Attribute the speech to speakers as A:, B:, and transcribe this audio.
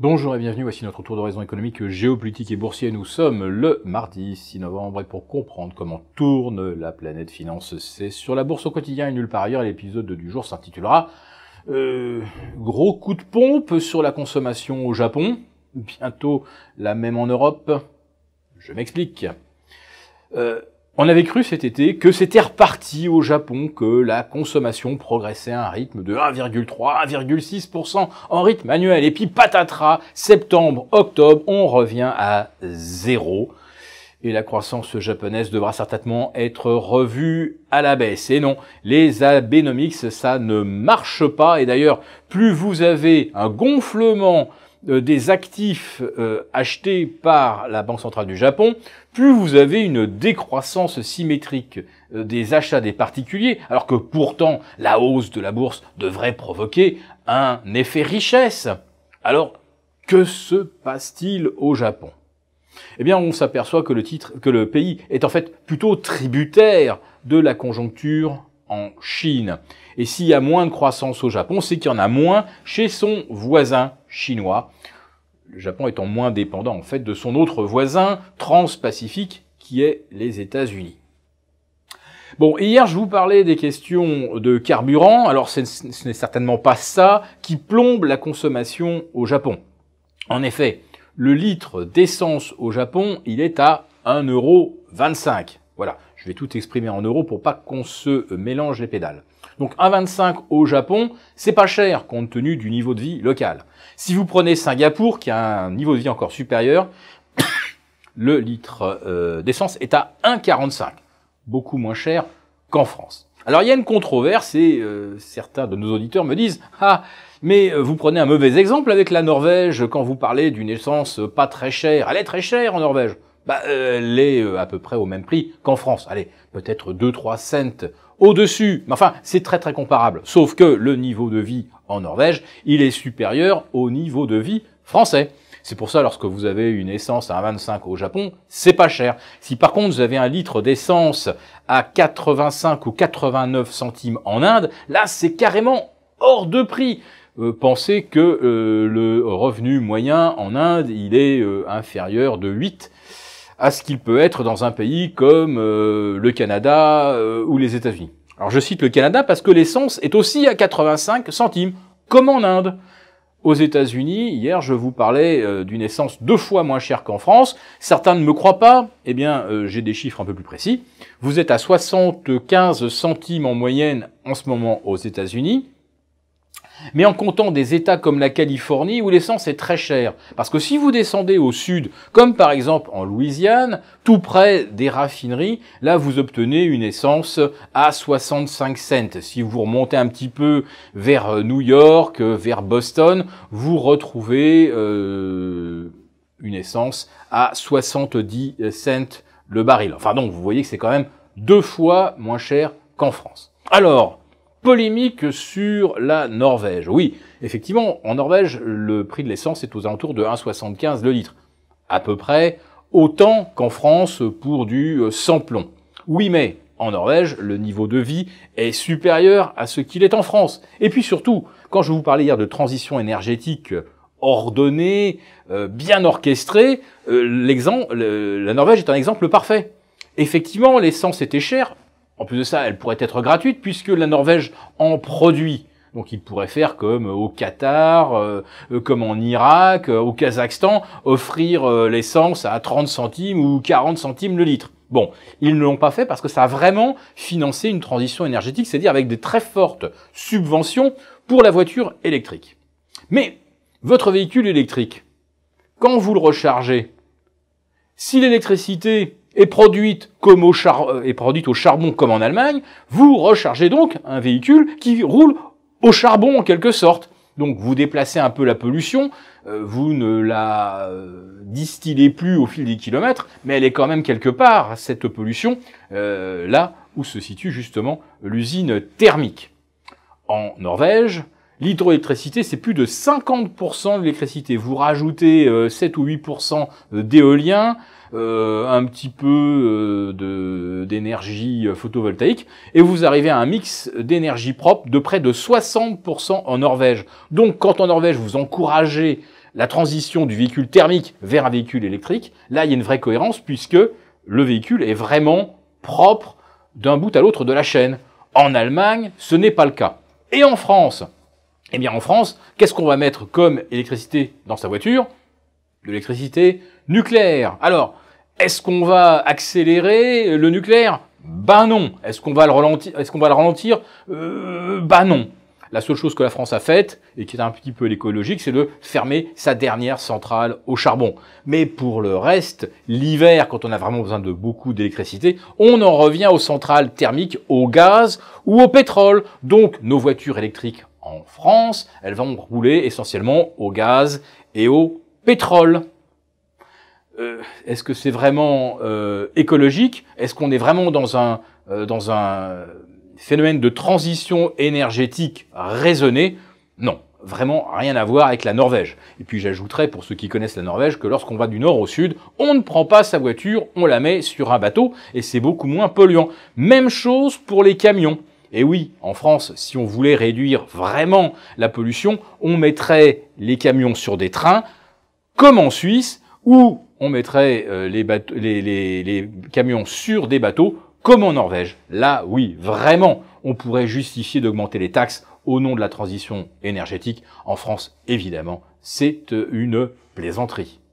A: Bonjour et bienvenue, voici notre tour d'horizon économique, géopolitique et boursier. Nous sommes le mardi 6 novembre et pour comprendre comment tourne la planète finance, c'est sur la bourse au quotidien et nulle part ailleurs. L'épisode du jour s'intitulera euh, Gros coup de pompe sur la consommation au Japon, bientôt la même en Europe. Je m'explique. Euh, on avait cru cet été que c'était reparti au Japon, que la consommation progressait à un rythme de 1,3-1,6% en rythme annuel. Et puis patatras, septembre, octobre, on revient à zéro. Et la croissance japonaise devra certainement être revue à la baisse. Et non, les abénomics, ça ne marche pas. Et d'ailleurs, plus vous avez un gonflement euh, des actifs euh, achetés par la Banque centrale du Japon, plus vous avez une décroissance symétrique euh, des achats des particuliers, alors que pourtant la hausse de la bourse devrait provoquer un effet richesse. Alors, que se passe-t-il au Japon Eh bien, on s'aperçoit que le que le pays est en fait plutôt tributaire de la conjoncture en Chine. Et s'il y a moins de croissance au Japon, c'est qu'il y en a moins chez son voisin chinois, le Japon étant moins dépendant en fait de son autre voisin transpacifique qui est les États-Unis. Bon, hier je vous parlais des questions de carburant, alors ce n'est certainement pas ça qui plombe la consommation au Japon. En effet, le litre d'essence au Japon, il est à 1,25€. Voilà, je vais tout exprimer en euros pour pas qu'on se mélange les pédales. Donc 1,25 au Japon, c'est pas cher compte tenu du niveau de vie local. Si vous prenez Singapour, qui a un niveau de vie encore supérieur, le litre euh, d'essence est à 1,45, beaucoup moins cher qu'en France. Alors il y a une controverse et euh, certains de nos auditeurs me disent ah mais euh, vous prenez un mauvais exemple avec la Norvège quand vous parlez d'une essence pas très chère. Elle est très chère en Norvège bah, elle euh, est euh, à peu près au même prix qu'en France. Allez, peut-être 2-3 cents au-dessus. Mais enfin, c'est très très comparable. Sauf que le niveau de vie en Norvège, il est supérieur au niveau de vie français. C'est pour ça, lorsque vous avez une essence à 1,25 au Japon, c'est pas cher. Si par contre vous avez un litre d'essence à 85 ou 89 centimes en Inde, là c'est carrément hors de prix. Euh, pensez que le revenu moyen en Inde, il est inférieur de 8 à ce qu'il peut être dans un pays comme euh, le Canada euh, ou les États-Unis. Alors je cite le Canada parce que l'essence est aussi à 85 centimes, comme en Inde. Aux États-Unis, hier je vous parlais euh, d'une essence deux fois moins chère qu'en France. Certains ne me croient pas, eh bien j'ai des chiffres un peu plus précis. Vous êtes à 75 centimes en moyenne en ce moment aux États-Unis mais en comptant des États comme la Californie où l'essence est très chère. Parce que si vous descendez au sud, comme par exemple en Louisiane, tout près des raffineries, là vous obtenez une essence à 65 cents. Si vous remontez un petit peu vers euh, New York, euh, vers Boston, vous retrouvez euh, une essence à 70 cents le baril. Enfin donc vous voyez que c'est quand même deux fois moins cher qu'en France. Alors, polémique sur la Norvège. Oui, effectivement, en Norvège, le prix de l'essence est aux alentours de 1,75 le litre. À peu près autant qu'en France pour du euh, sans plomb. Oui, mais en Norvège, le niveau de vie est supérieur à ce qu'il est en France. Et puis surtout, quand je vous parlais hier de transition énergétique euh, ordonnée, euh, bien orchestrée, l'exemple, la Norvège est un exemple parfait. Effectivement, l'essence était chère, en plus de ça, elle pourrait être gratuite puisque la Norvège en produit. Donc ils pourrait faire comme euh, au Qatar, euh, euh, comme en Irak, au Kazakhstan, offrir l'essence à 30 centimes ou 40 centimes le litre. Bon, ils ne l'ont pas fait parce que ça a vraiment financé une transition énergétique, c'est-à-dire avec des très fortes subventions pour la voiture électrique. Mais votre véhicule électrique, quand vous le rechargez, si l'électricité est produite, comme au est euh, produite au charbon comme en Allemagne, vous rechargez donc un véhicule qui roule au charbon en quelque sorte. Donc vous déplacez un peu la pollution, euh, vous ne la euh, distillez plus au fil des kilomètres, mais elle est quand même quelque part, cette pollution, là où se situe justement l'usine thermique. En Norvège, L'hydroélectricité, c'est plus de 50% de l'électricité. Vous rajoutez 7 euh, ou 8% euh, d'éolien, euh, un petit peu d'énergie photovoltaïque, et vous arrivez à un mix d'énergie propre de près de 60% en Norvège. Donc quand en Norvège vous encouragez la transition du véhicule thermique vers un véhicule électrique, là il y a une vraie cohérence puisque le véhicule est vraiment propre d'un bout à l'autre de la chaîne. En Allemagne, ce n'est pas le cas. Et en France, eh bien en France, qu'est-ce qu'on va mettre comme électricité dans sa voiture De l'électricité nucléaire. Alors, est-ce qu'on va accélérer le nucléaire Ben non. Est-ce qu'on va le ralentir Est-ce qu'on va le ralentir euh, Ben non. La seule chose que la France a faite, et qui est un petit peu écologique, c'est de fermer sa dernière centrale au charbon. Mais pour le reste, l'hiver, quand on a vraiment besoin de beaucoup d'électricité, on en revient aux centrales thermiques, au gaz ou au pétrole. Donc nos voitures électriques en France, elles vont rouler essentiellement au gaz et au pétrole. Euh, est-ce que c'est vraiment euh, écologique Est-ce qu'on est vraiment dans un, euh, dans un phénomène de transition énergétique raisonnée Non, vraiment rien à voir avec la Norvège. Et puis j'ajouterais pour ceux qui connaissent la Norvège que lorsqu'on va du nord au sud, on ne prend pas sa voiture, on la met sur un bateau et c'est beaucoup moins polluant. Même chose pour les camions. Et oui, en France, si on voulait réduire vraiment la pollution, on mettrait les camions sur des trains, comme en Suisse, ou on mettrait euh, les camions sur des bateaux, comme en Norvège. Là, oui, vraiment, on pourrait justifier d'augmenter les taxes au nom de la transition énergétique. En France, évidemment, c'est une plaisanterie.